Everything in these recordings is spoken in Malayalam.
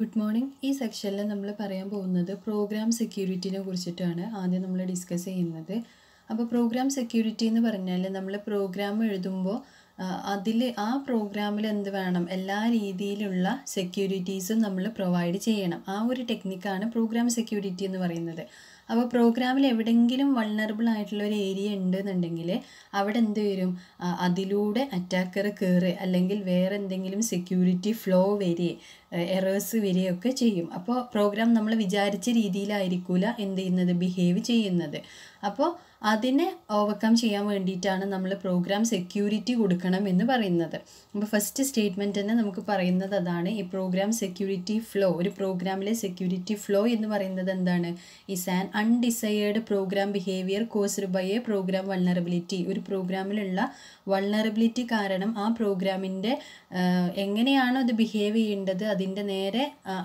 ഗുഡ് മോർണിംഗ് ഈ സെക്ഷനിൽ നമ്മൾ പറയാൻ പോകുന്നത് പ്രോഗ്രാം സെക്യൂരിറ്റിനെ കുറിച്ചിട്ടാണ് ആദ്യം നമ്മൾ ഡിസ്കസ് ചെയ്യുന്നത് അപ്പോൾ പ്രോഗ്രാം സെക്യൂരിറ്റി എന്ന് പറഞ്ഞാൽ നമ്മൾ പ്രോഗ്രാം എഴുതുമ്പോൾ അതിൽ ആ പ്രോഗ്രാമിൽ എന്ത് വേണം എല്ലാ രീതിയിലുള്ള സെക്യൂരിറ്റീസും നമ്മൾ പ്രൊവൈഡ് ചെയ്യണം ആ ഒരു ടെക്നിക്കാണ് പ്രോഗ്രാം സെക്യൂരിറ്റി എന്ന് പറയുന്നത് അപ്പോൾ പ്രോഗ്രാമിൽ എവിടെയെങ്കിലും വൾണറബിൾ ആയിട്ടുള്ള ഒരു ഏരിയ ഉണ്ടെന്നുണ്ടെങ്കിൽ അവിടെ എന്ത് വരും അതിലൂടെ അറ്റാക്കർ കയറി അല്ലെങ്കിൽ വേറെ എന്തെങ്കിലും സെക്യൂരിറ്റി ഫ്ലോ വരെ എറേഴ്സ് വരികയൊക്കെ ചെയ്യും അപ്പോൾ പ്രോഗ്രാം നമ്മൾ വിചാരിച്ച രീതിയിലായിരിക്കില്ല എന്ത് ചെയ്യുന്നത് ബിഹേവ് ചെയ്യുന്നത് അപ്പോൾ അതിനെ ഓവർകം ചെയ്യാൻ വേണ്ടിയിട്ടാണ് നമ്മൾ പ്രോഗ്രാം സെക്യൂരിറ്റി കൊടുക്കണം എന്ന് പറയുന്നത് അപ്പോൾ ഫസ്റ്റ് സ്റ്റേറ്റ്മെൻറ്റ് തന്നെ നമുക്ക് പറയുന്നത് അതാണ് ഈ പ്രോഗ്രാം സെക്യൂരിറ്റി ഫ്ലോ ഒരു പ്രോഗ്രാമിലെ സെക്യൂരിറ്റി ഫ്ലോ എന്ന് പറയുന്നത് എന്താണ് is an undesired program behaviour caused by a program vulnerability ഒരു പ്രോഗ്രാമിലുള്ള വൾണറബിലിറ്റി കാരണം ആ പ്രോഗ്രാമിൻ്റെ എങ്ങനെയാണോ അത് ബിഹേവ് ചെയ്യേണ്ടത് അതിൻ്റെ നേരെ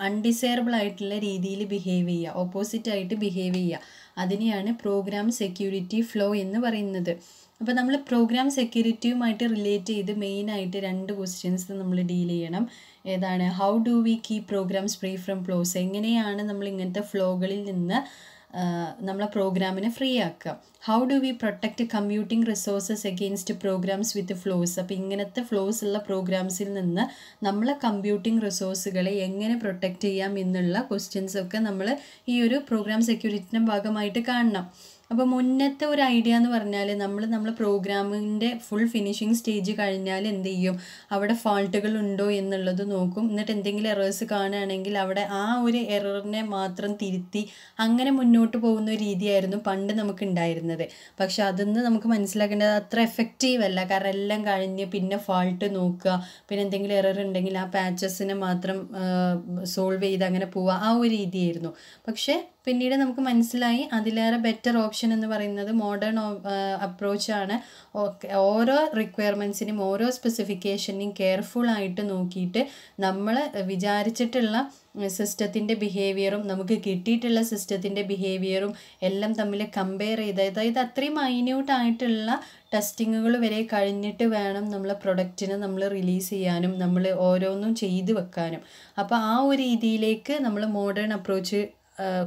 അൺഡിസയറബിൾ ആയിട്ടുള്ള രീതിയിൽ ബിഹേവ് ചെയ്യുക ഓപ്പോസിറ്റ് ആയിട്ട് ബിഹേവ് ചെയ്യുക അതിനെയാണ് പ്രോഗ്രാം സെക്യൂരിറ്റി സെക്യൂരിറ്റി ഫ്ലോ എന്ന് പറയുന്നത് അപ്പോൾ നമ്മൾ പ്രോഗ്രാം സെക്യൂരിറ്റിയുമായിട്ട് റിലേറ്റ് ചെയ്ത് മെയിനായിട്ട് രണ്ട് ക്വസ്റ്റ്യൻസ് നമ്മൾ ഡീൽ ചെയ്യണം ഏതാണ് how do we keep programs free from flaws എങ്ങനെയാണ് നമ്മൾ ഇങ്ങനത്തെ ഫ്ലോകളിൽ നിന്ന് നമ്മളെ പ്രോഗ്രാമിനെ ഫ്രീ ആക്കുക how do we protect computing resources against programs with flaws അപ്പോൾ ഇങ്ങനത്തെ ഫ്ലോസ് ഉള്ള പ്രോഗ്രാംസിൽ നിന്ന് നമ്മളെ കമ്പ്യൂട്ടിംഗ് റിസോഴ്സുകളെ എങ്ങനെ പ്രൊട്ടക്റ്റ് ചെയ്യാം എന്നുള്ള ക്വസ്റ്റ്യൻസൊക്കെ നമ്മൾ ഈ ഒരു പ്രോഗ്രാം സെക്യൂരിറ്റിൻ്റെ ഭാഗമായിട്ട് കാണണം അപ്പോൾ മുന്നത്തെ ഒരു ഐഡിയ എന്ന് പറഞ്ഞാൽ നമ്മൾ നമ്മൾ പ്രോഗ്രാമിൻ്റെ ഫുൾ ഫിനിഷിങ് സ്റ്റേജ് കഴിഞ്ഞാൽ എന്ത് ചെയ്യും അവിടെ ഫോൾട്ടുകൾ ഉണ്ടോ എന്നുള്ളത് നോക്കും എന്നിട്ട് എന്തെങ്കിലും എറേഴ്സ് കാണുകയാണെങ്കിൽ അവിടെ ആ ഒരു എററിനെ മാത്രം തിരുത്തി അങ്ങനെ മുന്നോട്ട് പോകുന്ന ഒരു രീതിയായിരുന്നു പണ്ട് നമുക്ക് ഉണ്ടായിരുന്നത് പക്ഷെ അതൊന്ന് നമുക്ക് മനസ്സിലാക്കേണ്ടത് അത്ര എഫക്റ്റീവ് അല്ല കാരണം എല്ലാം കഴിഞ്ഞ് പിന്നെ ഫോൾട്ട് നോക്കുക പിന്നെ എന്തെങ്കിലും എറർ ഉണ്ടെങ്കിൽ ആ പാച്ചസിനെ മാത്രം സോൾവ് ചെയ്ത് അങ്ങനെ പോവുക ആ ഒരു രീതിയായിരുന്നു പക്ഷേ പിന്നീട് നമുക്ക് മനസ്സിലായി അതിലേറെ ബെറ്റർ ഓപ്ഷൻ എന്ന് പറയുന്നത് മോഡേൺ അപ്രോച്ചാണ് uh, ഓരോ റിക്വയർമെൻസിനും ഓരോ സ്പെസിഫിക്കേഷനെയും കെയർഫുൾ ആയിട്ട് നോക്കിയിട്ട് നമ്മൾ വിചാരിച്ചിട്ടുള്ള സിസ്റ്റത്തിൻ്റെ ബിഹേവിയറും നമുക്ക് കിട്ടിയിട്ടുള്ള സിസ്റ്റത്തിൻ്റെ ബിഹേവിയറും എല്ലാം തമ്മിൽ കമ്പയർ ചെയ്ത് അതായത് അത്രയും മൈന്യൂട്ടായിട്ടുള്ള ടെസ്റ്റിങ്ങുകൾ വരെ കഴിഞ്ഞിട്ട് വേണം നമ്മളെ പ്രൊഡക്റ്റിനെ നമ്മൾ റിലീസ് ചെയ്യാനും നമ്മൾ ഓരോന്നും ചെയ്തു വെക്കാനും അപ്പോൾ ആ ഒരു രീതിയിലേക്ക് നമ്മൾ മോഡേൺ അപ്രോച്ച്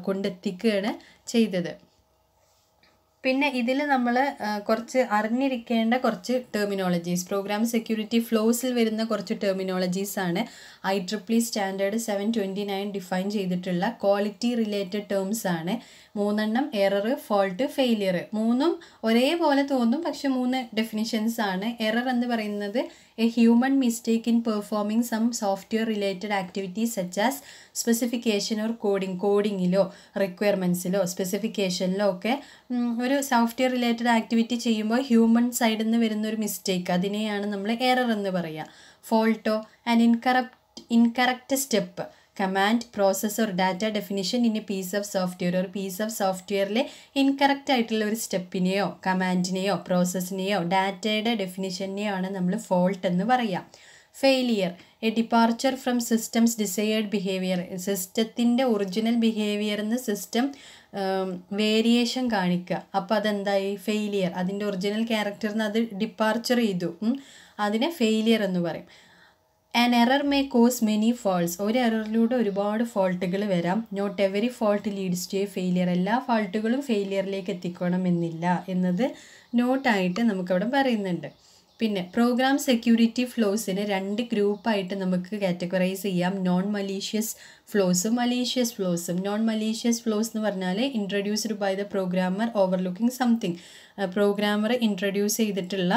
കൊണ്ടെത്തിക്കുകയാണ് ചെയ്തത് പിന്നെ ഇതിൽ നമ്മൾ കുറച്ച് അറിഞ്ഞിരിക്കേണ്ട കുറച്ച് ടെർമിനോളജീസ് പ്രോഗ്രാം സെക്യൂരിറ്റി ഫ്ലോസിൽ വരുന്ന കുറച്ച് ടെർമിനോളജീസ് ആണ് I triple E standard seven twenty nine define ചെയ്തിട്ടുള്ള ക്വാളിറ്റി റിലേറ്റഡ് ടേംസ് ആണ് മൂന്നെണ്ണം എറർ ഫോൾട്ട് ഫെയിലിയർ മൂന്നും ഒരേപോലെ തോന്നും പക്ഷെ മൂന്ന് ഡെഫിനിഷൻസ് ആണ് എറർ എന്ന് പറയുന്നത് a human mistake in performing some software related activities such as specification or coding കോഡിങ്ങിലോ റിക്വയർമെൻസിലോ സ്പെസിഫിക്കേഷനിലോ ഒക്കെ ഒരു സോഫ്റ്റ്വെയർ റിലേറ്റഡ് ആക്ടിവിറ്റി ചെയ്യുമ്പോൾ ഹ്യൂമൻ സൈഡിൽ നിന്ന് വരുന്ന ഒരു മിസ്റ്റേക്ക് അതിനെയാണ് നമ്മൾ എറർ എന്ന് പറയുക ഫോൾട്ടോ and incorrupt incorrect step command process or data definition in a piece of software ഒരു പീസ് ഓഫ് സോഫ്റ്റ്വെയറിലെ ഇൻകറക്റ്റ് ആയിട്ടുള്ള ഒരു സ്റ്റെപ്പിനെയോ കമാൻഡിനെയോ പ്രോസസ്സിനെയോ ഡാറ്റയുടെ ഡെഫിനിഷനെയോ ആണ് നമ്മൾ ഫോൾട്ട് എന്ന് പറയുക failure a departure from systems desired behaviour സിസ്റ്റത്തിൻ്റെ ഒറിജിനൽ ബിഹേവിയറിൽ നിന്ന് സിസ്റ്റം വേരിയേഷൻ കാണിക്കുക അപ്പോൾ അതെന്തായി ഫെയിലിയർ അതിൻ്റെ ഒറിജിനൽ ക്യാരക്ടറിന് അത് ഡിപ്പാർച്ചർ ചെയ്തു അതിനെ ഫെയിലിയർ എന്ന് പറയും an error may cause many faults ഒരു എററിലൂടെ ഒരുപാട് ഫോൾട്ടുകൾ വരാം not every fault leads to a failure എല്ലാ ഫോൾട്ടുകളും ഫെയിലിയറിലേക്ക് എത്തിക്കണമെന്നില്ല എന്നത് നോട്ടായിട്ട് നമുക്കവിടെ പറയുന്നുണ്ട് പിന്നെ പ്രോഗ്രാം സെക്യൂരിറ്റി ഫ്ലോസിന് രണ്ട് ഗ്രൂപ്പായിട്ട് നമുക്ക് കാറ്റഗറൈസ് ചെയ്യാം നോൺ മലീഷ്യസ് ഫ്ലോസും മലീഷ്യസ് ഫ്ലോസും നോൺ മലീഷ്യസ് ഫ്ലോസ് എന്ന് പറഞ്ഞാൽ introduced by the programmer overlooking something programmer introduce ചെയ്തിട്ടുള്ള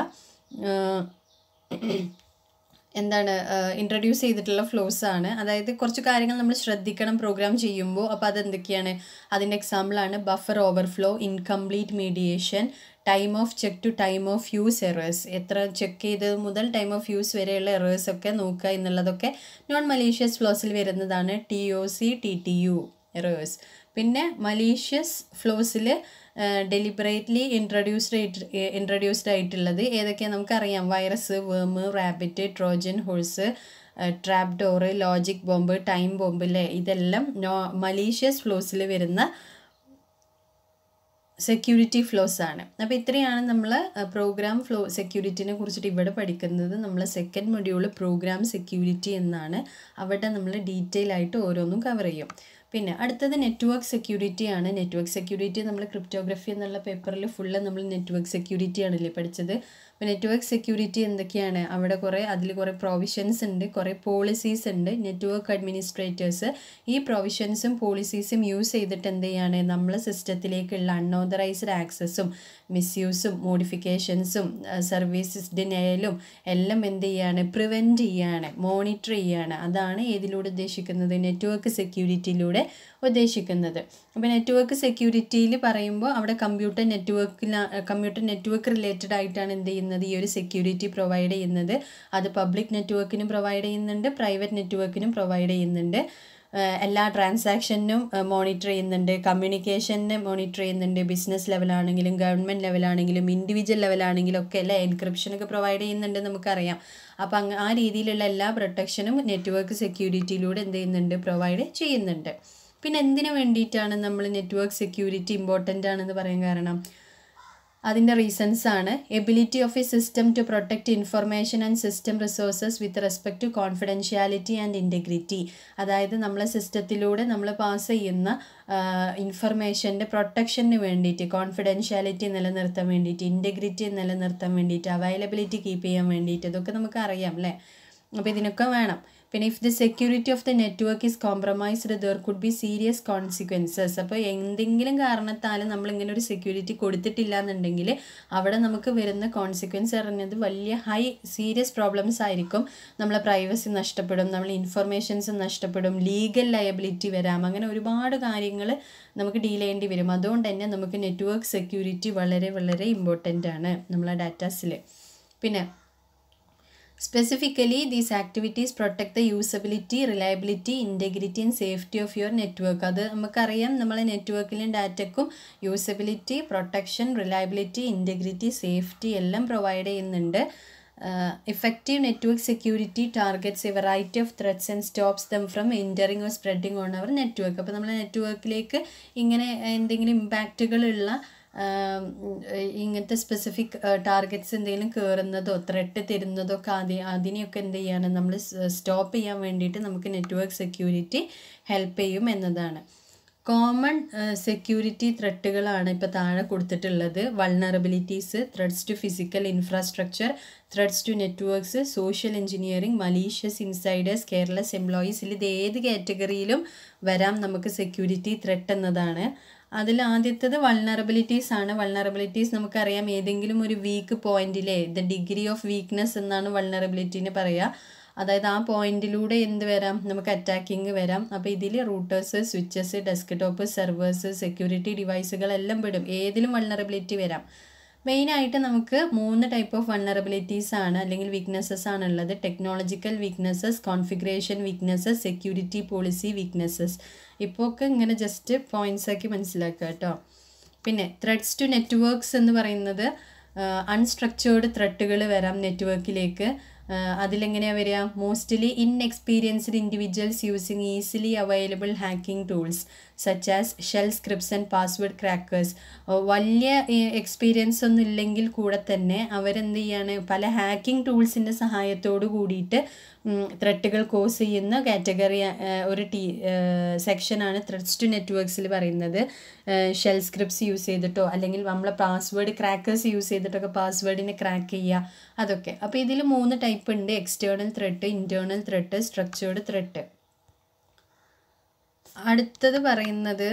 എന്താണ് ഇൻട്രൊഡ്യൂസ് ചെയ്തിട്ടുള്ള ഫ്ലോസ് ആണ് അതായത് കുറച്ച് കാര്യങ്ങൾ നമ്മൾ ശ്രദ്ധിക്കണം പ്രോഗ്രാം ചെയ്യുമ്പോൾ അപ്പോൾ അതെന്തൊക്കെയാണ് അതിൻ്റെ എക്സാമ്പിളാണ് buffer overflow incomplete mediation time of check to time of use errors എത്ര ചെക്ക് ചെയ്തത് മുതൽ ടൈം ഓഫ് യൂസ് വരെയുള്ള എറേഴ്സ് ഒക്കെ നോക്കുക എന്നുള്ളതൊക്കെ നോൺ മലേഷ്യസ് ഫ്ലോസിൽ വരുന്നതാണ് T O C T T U errors പിന്നെ മലീഷ്യസ് ഫ്ലോസിൽ ഡെലിബറേറ്റ്ലി ഇൻട്രൊഡ്യൂസ്ഡ് ആയിട്ട് ഇൻട്രൊഡ്യൂസ്ഡ് ആയിട്ടുള്ളത് ഏതൊക്കെയാണ് നമുക്കറിയാം virus worm rabbit Trojan horse trap door logic bomb time bomb അല്ലേ ഇതെല്ലാം നോ മലീഷ്യസ് ഫ്ലോസിൽ വരുന്ന സെക്യൂരിറ്റി ഫ്ലോസ് ആണ് അപ്പോൾ ഇത്രയാണ് നമ്മൾ പ്രോഗ്രാം ഫ്ലോ സെക്യൂരിറ്റിനെ കുറിച്ചിട്ട് ഇവിടെ പഠിക്കുന്നത് നമ്മൾ സെക്കൻഡ് മൊഡ്യൂൾ പ്രോഗ്രാം സെക്യൂരിറ്റി എന്നാണ് അവിടെ നമ്മൾ ഡീറ്റെയിൽ ആയിട്ട് ഓരോന്നും കവർ ചെയ്യും പിന്നെ അടുത്തത് നെറ്റ്വർക്ക് സെക്യൂരിറ്റി ആണ് നെറ്റ്വർക്ക് സെക്യൂരിറ്റി നമ്മൾ ക്രിപ്റ്റോഗ്രഫി എന്നുള്ള പേപ്പറിൽ ഫുള്ള് നമ്മൾ നെറ്റ്വർക്ക് സെക്യൂരിറ്റി ആണല്ലേ പഠിച്ചത് നെറ്റ്വർക്ക് സെക്യൂരിറ്റി എന്തൊക്കെയാണ് അവിടെ കുറേ അതിൽ കുറേ പ്രൊവിഷൻസ് ഉണ്ട് കുറേ പോളിസീസ് ഉണ്ട് നെറ്റ്വർക്ക് അഡ്മിനിസ്ട്രേറ്റേഴ്സ് ഈ പ്രൊവിഷൻസും പോളിസീസും യൂസ് ചെയ്തിട്ട് എന്ത് ചെയ്യാണ് നമ്മളെ സിസ്റ്റത്തിലേക്കുള്ള അൺഓതറൈസ്ഡ് ആക്സസും മിസ്യൂസും മോഡിഫിക്കേഷൻസും സർവീസസ് ഡിനയലും എല്ലാം എന്ത് ചെയ്യാണ് പ്രിവെൻറ്റ് ചെയ്യാണ് മോണിറ്റർ ചെയ്യാണ് അതാണ് ഏതിലൂടെ ഉദ്ദേശിക്കുന്നത് നെറ്റ്വർക്ക് സെക്യൂരിറ്റിയിലൂടെ ഉദ്ദേശിക്കുന്നത് അപ്പോൾ നെറ്റ്വർക്ക് സെക്യൂരിറ്റിയിൽ പറയുമ്പോൾ അവിടെ കമ്പ്യൂട്ടർ നെറ്റ്വർക്കിൽ കമ്പ്യൂട്ടർ നെറ്റ്വർക്ക് റിലേറ്റഡ് ആയിട്ടാണ് എന്ത് ചെയ്യുന്നത് ചെയ്യുന്നത് ഈ ഒരു സെക്യൂരിറ്റി പ്രൊവൈഡ് ചെയ്യുന്നത് അത് പബ്ലിക് നെറ്റ്വർക്കിനും പ്രൊവൈഡ് ചെയ്യുന്നുണ്ട് പ്രൈവറ്റ് നെറ്റ്വർക്കിനും പ്രൊവൈഡ് ചെയ്യുന്നുണ്ട് എല്ലാ ട്രാൻസാക്ഷനും മോണിറ്റർ ചെയ്യുന്നുണ്ട് കമ്മ്യൂണിക്കേഷനെ മോണിറ്റർ ചെയ്യുന്നുണ്ട് ബിസിനസ് ലെവലാണെങ്കിലും ഗവൺമെൻറ് ലെവലാണെങ്കിലും ഇൻഡിവിജ്വൽ ലെവലാണെങ്കിലും ഒക്കെ എല്ലാ എൻക്രിപ്ഷനൊക്കെ പ്രൊവൈഡ് ചെയ്യുന്നുണ്ട് നമുക്കറിയാം അപ്പം അങ്ങ് ആ രീതിയിലുള്ള എല്ലാ പ്രൊട്ടക്ഷനും നെറ്റ്വർക്ക് സെക്യൂരിറ്റിയിലൂടെ എന്ത് ചെയ്യുന്നുണ്ട് പ്രൊവൈഡ് ചെയ്യുന്നുണ്ട് പിന്നെ എന്തിനു വേണ്ടിയിട്ടാണ് നമ്മൾ നെറ്റ്വർക്ക് സെക്യൂരിറ്റി ഇമ്പോർട്ടൻ്റ് ആണെന്ന് പറയാൻ കാരണം അതിൻ്റെ റീസൺസ് ആണ് ability of a system to protect information and system resources with respect to confidentiality and integrity അതായത് നമ്മളെ സിസ്റ്റത്തിലൂടെ നമ്മൾ പാസ് ചെയ്യുന്ന ഇൻഫർമേഷൻ്റെ പ്രൊട്ടക്ഷന് വേണ്ടിയിട്ട് കോൺഫിഡൻഷ്യാലിറ്റി നിലനിർത്താൻ വേണ്ടിയിട്ട് ഇൻറ്റഗ്രിറ്റി നിലനിർത്താൻ വേണ്ടിയിട്ട് അവൈലബിലിറ്റി കീപ്പ് ചെയ്യാൻ വേണ്ടിയിട്ട് ഇതൊക്കെ നമുക്ക് അറിയാം അല്ലേ അപ്പോൾ ഇതിനൊക്കെ വേണം പിന്നെ if the security of the network is compromised there could be serious consequences അപ്പോൾ എന്തെങ്കിലും കാരണത്താലും നമ്മളിങ്ങനെ ഒരു സെക്യൂരിറ്റി കൊടുത്തിട്ടില്ല എന്നുണ്ടെങ്കിൽ അവിടെ നമുക്ക് വരുന്ന കോൺസിക്വൻസ് പറഞ്ഞത് വലിയ ഹൈ സീരിയസ് പ്രോബ്ലംസ് ആയിരിക്കും നമ്മളെ പ്രൈവസി നഷ്ടപ്പെടും നമ്മൾ ഇൻഫർമേഷൻസ് നഷ്ടപ്പെടും ലീഗൽ ലയബിലിറ്റി വരാം അങ്ങനെ ഒരുപാട് കാര്യങ്ങൾ നമുക്ക് ഡീൽ ചെയ്യേണ്ടി വരും അതുകൊണ്ട് തന്നെ നമുക്ക് നെറ്റ്വർക്ക് സെക്യൂരിറ്റി വളരെ വളരെ ഇമ്പോർട്ടൻ്റ് ആണ് നമ്മളെ ഡാറ്റാസിൽ പിന്നെ Specifically, these activities protect the usability, reliability, integrity and safety of your network. അത് നമുക്കറിയാം നമ്മളെ നെറ്റ്വർക്കിലും ഡാറ്റക്കും usability protection reliability integrity safety എല്ലാം പ്രൊവൈഡ് ചെയ്യുന്നുണ്ട് effective network security targets a variety of threats and stops them from entering or spreading on our network അപ്പോൾ നമ്മുടെ നെറ്റ്വർക്കിലേക്ക് ഇങ്ങനെ എന്തെങ്കിലും ഇമ്പാക്റ്റുകളുള്ള ഇങ്ങനത്തെ സ്പെസിഫിക് ടാർഗറ്റ്സ് എന്തെങ്കിലും കയറുന്നതോ ത്രെട്ട് തരുന്നതോ ഒക്കെ അതി അതിനെയൊക്കെ എന്ത് ചെയ്യാണ് നമ്മൾ സ്റ്റോപ്പ് ചെയ്യാൻ വേണ്ടിയിട്ട് നമുക്ക് നെറ്റ്വർക്ക് സെക്യൂരിറ്റി ഹെൽപ്പ് ചെയ്യും എന്നതാണ് കോമൺ സെക്യൂരിറ്റി ത്രെട്ടുകളാണ് ഇപ്പോൾ താഴെ കൊടുത്തിട്ടുള്ളത് vulnerabilities threats to physical infrastructure threats to networks social engineering malicious insiders careless employees ഇതിൽ ഏത് കാറ്റഗറിയിലും വരാം നമുക്ക് സെക്യൂരിറ്റി ത്രെട്ട് എന്നതാണ് അതിൽ ആദ്യത്തേത് വൾണറബിലിറ്റീസ് ആണ് വൾണറബിലിറ്റീസ് നമുക്കറിയാം ഏതെങ്കിലും ഒരു വീക്ക് പോയിന്റിലെ ദ ഡിഗ്രി ഓഫ് വീക്ക്നെസ് എന്നാണ് വൾണറബിലിറ്റിന് പറയുക അതായത് ആ പോയിന്റിലൂടെ എന്ത് വരാം നമുക്ക് അറ്റാക്കിങ് വരാം അപ്പോൾ ഇതിൽ routers switches top servers security ഡിവൈസുകളെല്ലാം പെടും ഏതിലും വൾണറബിലിറ്റി വരാം മെയിനായിട്ട് നമുക്ക് മൂന്ന് ടൈപ്പ് ഓഫ് വണ്ണറബിലിറ്റീസ് ആണ് അല്ലെങ്കിൽ വീക്ക്നെസ്സസ് ആണ് ഉള്ളത് technological weaknesses configuration weaknesses security policy weaknesses ഇപ്പോൾ ഒക്കെ ഇങ്ങനെ ജസ്റ്റ് പോയിന്റ്സ് ആക്കി മനസ്സിലാക്കുക കേട്ടോ പിന്നെ ത്രെഡ്സ് ടു നെറ്റ്വർക്ക്സ് എന്ന് പറയുന്നത് അൺസ്ട്രക്ചേർഡ് ത്രെഡുകൾ വരാം നെറ്റ്വർക്കിലേക്ക് അതിലെങ്ങനെയാണ് വരിക mostly inexperienced individuals using easily available hacking tools such as shell scripts and password crackers വലിയ എക്സ്പീരിയൻസ് ഒന്നും ഇല്ലെങ്കിൽ കൂടെ തന്നെ അവരെന്ത് ചെയ്യാണ് പല ഹാക്കിംഗ് ടൂൾസിൻ്റെ സഹായത്തോടു കൂടിയിട്ട് ത്രെട്ടുകൾ കോസ് ചെയ്യുന്ന കാറ്റഗറി ഒരു ടീ സെക്ഷനാണ് ത്രെഡ്സ് ടു നെറ്റ്വർക്ക്സിൽ പറയുന്നത് ഷെൽ സ്ക്രിപ്റ്റ്സ് യൂസ് ചെയ്തിട്ടോ അല്ലെങ്കിൽ നമ്മളെ പാസ്വേഡ് ക്രാക്കേഴ്സ് യൂസ് ചെയ്തിട്ടൊക്കെ പാസ്വേഡിനെ ക്രാക്ക് ചെയ്യുക അതൊക്കെ അപ്പോൾ ഇതിൽ മൂന്ന് ടൈപ്പ് ഉണ്ട് external threat internal threat structured threat അടുത്തത് പറയുന്നത്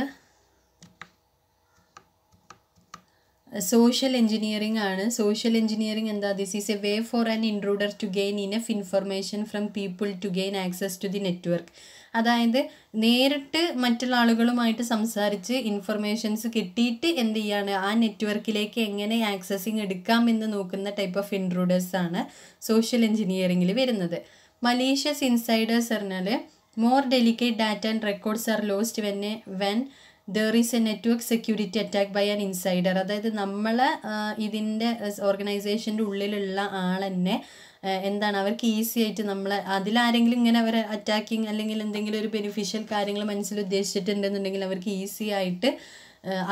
സോഷ്യൽ എഞ്ചിനീയറിംഗ് ആണ് സോഷ്യൽ എഞ്ചിനീയറിംഗ് എന്താ this is a way for an intruder to gain enough information from people to gain access to the network അതായത് നേരിട്ട് മറ്റുള്ള ആളുകളുമായിട്ട് സംസാരിച്ച് ഇൻഫർമേഷൻസ് കിട്ടിയിട്ട് എന്ത് ചെയ്യാണ് ആ നെറ്റ്വർക്കിലേക്ക് എങ്ങനെ ആക്സസിങ് എടുക്കാം എന്ന് നോക്കുന്ന ടൈപ്പ് ഓഫ് ഇൻട്രൂഡേഴ്സ് ആണ് സോഷ്യൽ എഞ്ചിനീയറിംഗിൽ വരുന്നത് മലീഷ്യസ് ഇൻസൈഡേഴ്സ് പറഞ്ഞാൽ more delicate data and records are lost when when there is a network security attack by an insider അതായത് നമ്മൾ ഇതിൻ്റെ ഓർഗനൈസേഷൻ്റെ ഉള്ളിലുള്ള ആൾ തന്നെ എന്താണ് അവർക്ക് ഈസി ആയിട്ട് നമ്മൾ അതിലാരെങ്കിലും ഇങ്ങനെ അവർ അറ്റാക്കിങ് അല്ലെങ്കിൽ എന്തെങ്കിലും ഒരു ബെനിഫിഷ്യൽ കാര്യങ്ങൾ മനസ്സിൽ ഉദ്ദേശിച്ചിട്ടുണ്ടെന്നുണ്ടെങ്കിൽ അവർക്ക് ഈസി ആയിട്ട്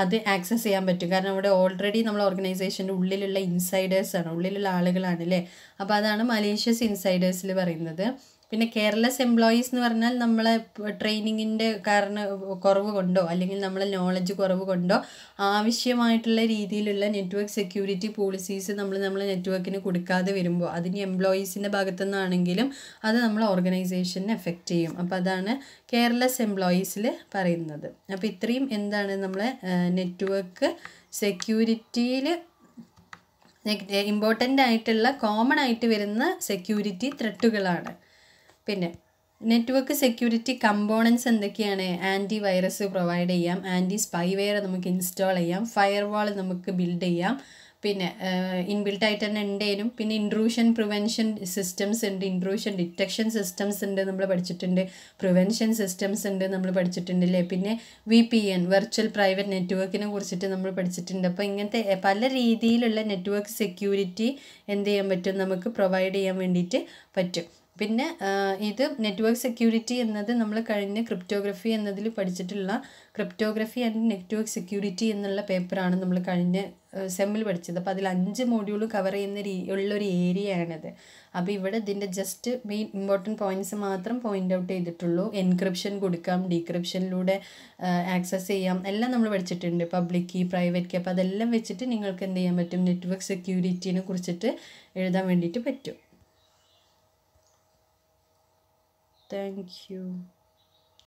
അത് ആക്സസ് ചെയ്യാൻ പറ്റും കാരണം അവിടെ ഓൾറെഡി നമ്മൾ ഓർഗനൈസേഷൻ്റെ ഉള്ളിലുള്ള ഇൻസൈഡേഴ്സാണ് ഉള്ളിലുള്ള ആളുകളാണ് അല്ലേ അപ്പോൾ അതാണ് മലേഷ്യസ് ഇൻസൈഡേഴ്സിൽ പറയുന്നത് പിന്നെ കേരളസ് എംപ്ലോയീസ് എന്ന് പറഞ്ഞാൽ നമ്മളെ ട്രെയിനിങ്ങിൻ്റെ കാരണം കുറവ് കൊണ്ടോ അല്ലെങ്കിൽ നമ്മളെ നോളജ് കുറവ് കൊണ്ടോ ആവശ്യമായിട്ടുള്ള രീതിയിലുള്ള നെറ്റ്വർക്ക് സെക്യൂരിറ്റി പോളിസീസ് നമ്മൾ നമ്മളെ നെറ്റ്വർക്കിന് കൊടുക്കാതെ വരുമ്പോൾ അതിന് എംപ്ലോയീസിൻ്റെ ഭാഗത്തു നിന്നാണെങ്കിലും അത് നമ്മളെ ഓർഗനൈസേഷനെ എഫക്റ്റ് ചെയ്യും അപ്പോൾ അതാണ് കേരളസ് എംപ്ലോയീസിൽ പറയുന്നത് അപ്പോൾ ഇത്രയും എന്താണ് നമ്മളെ നെറ്റ്വർക്ക് സെക്യൂരിറ്റിയിൽ ഇമ്പോർട്ടൻ്റ് ആയിട്ടുള്ള കോമൺ ആയിട്ട് വരുന്ന സെക്യൂരിറ്റി ത്രെട്ടുകളാണ് പിന്നെ നെറ്റ്വർക്ക് സെക്യൂരിറ്റി കമ്പോണൻസ് എന്തൊക്കെയാണ് ആൻറ്റി വൈറസ് പ്രൊവൈഡ് ചെയ്യാം ആൻറ്റി സ്പൈവെയർ നമുക്ക് ഇൻസ്റ്റാൾ ചെയ്യാം ഫയർ വാൾ നമുക്ക് ബിൽഡ് ചെയ്യാം പിന്നെ ഇൻബിൽട്ട് ആയിട്ട് തന്നെ ഉണ്ടേനും പിന്നെ ഇൻട്രൂഷൻ പ്രിവെൻഷൻ സിസ്റ്റംസ് ഉണ്ട് ഇൻട്രൂഷൻ ഡിറ്റക്ഷൻ സിസ്റ്റംസ് ഉണ്ട് നമ്മൾ പഠിച്ചിട്ടുണ്ട് പ്രിവെൻഷൻ സിസ്റ്റംസ് ഉണ്ട് നമ്മൾ പഠിച്ചിട്ടുണ്ട് അല്ലേ പിന്നെ V P N virtual private നെറ്റ്വർക്കിനെ കുറിച്ചിട്ട് നമ്മൾ പഠിച്ചിട്ടുണ്ട് അപ്പോൾ ഇങ്ങനത്തെ പല രീതിയിലുള്ള നെറ്റ്വർക്ക് സെക്യൂരിറ്റി എന്ത് ചെയ്യാൻ പറ്റും നമുക്ക് പ്രൊവൈഡ് ചെയ്യാൻ വേണ്ടിയിട്ട് പറ്റും പിന്നെ ഇത് നെറ്റ്വർക്ക് സെക്യൂരിറ്റി എന്നത് നമ്മൾ കഴിഞ്ഞ ക്രിപ്റ്റോഗ്രഫി എന്നതിൽ പഠിച്ചിട്ടുള്ള ക്രിപ്റ്റോഗ്രഫി ആൻഡ് നെറ്റ്വർക്ക് സെക്യൂരിറ്റി എന്നുള്ള പേപ്പറാണ് നമ്മൾ കഴിഞ്ഞ സെമ്മിൽ പഠിച്ചത് അപ്പോൾ അതിൽ അഞ്ച് മോഡ്യൂൾ കവർ ചെയ്യുന്ന രീ ഉള്ളൊരു ഏരിയയാണിത് അപ്പോൾ ഇവിടെ ഇതിൻ്റെ ജസ്റ്റ് മെയിൻ ഇമ്പോർട്ടൻറ്റ് പോയിൻറ്റ്സ് മാത്രം പോയിൻ്റ് ഔട്ട് ചെയ്തിട്ടുള്ളൂ എൻക്രിപ്ഷൻ കൊടുക്കാം ഡീക്രിപ്ഷനിലൂടെ ആക്സസ് ചെയ്യാം എല്ലാം നമ്മൾ പഠിച്ചിട്ടുണ്ട് പബ്ലിക് കീ പ്രൈവറ്റ് കീ അപ്പോൾ അതെല്ലാം വെച്ചിട്ട് നിങ്ങൾക്ക് എന്ത് ചെയ്യാൻ പറ്റും നെറ്റ്വർക്ക് സെക്യൂരിറ്റീനെ കുറിച്ചിട്ട് എഴുതാൻ വേണ്ടിയിട്ട് പറ്റും Thank you.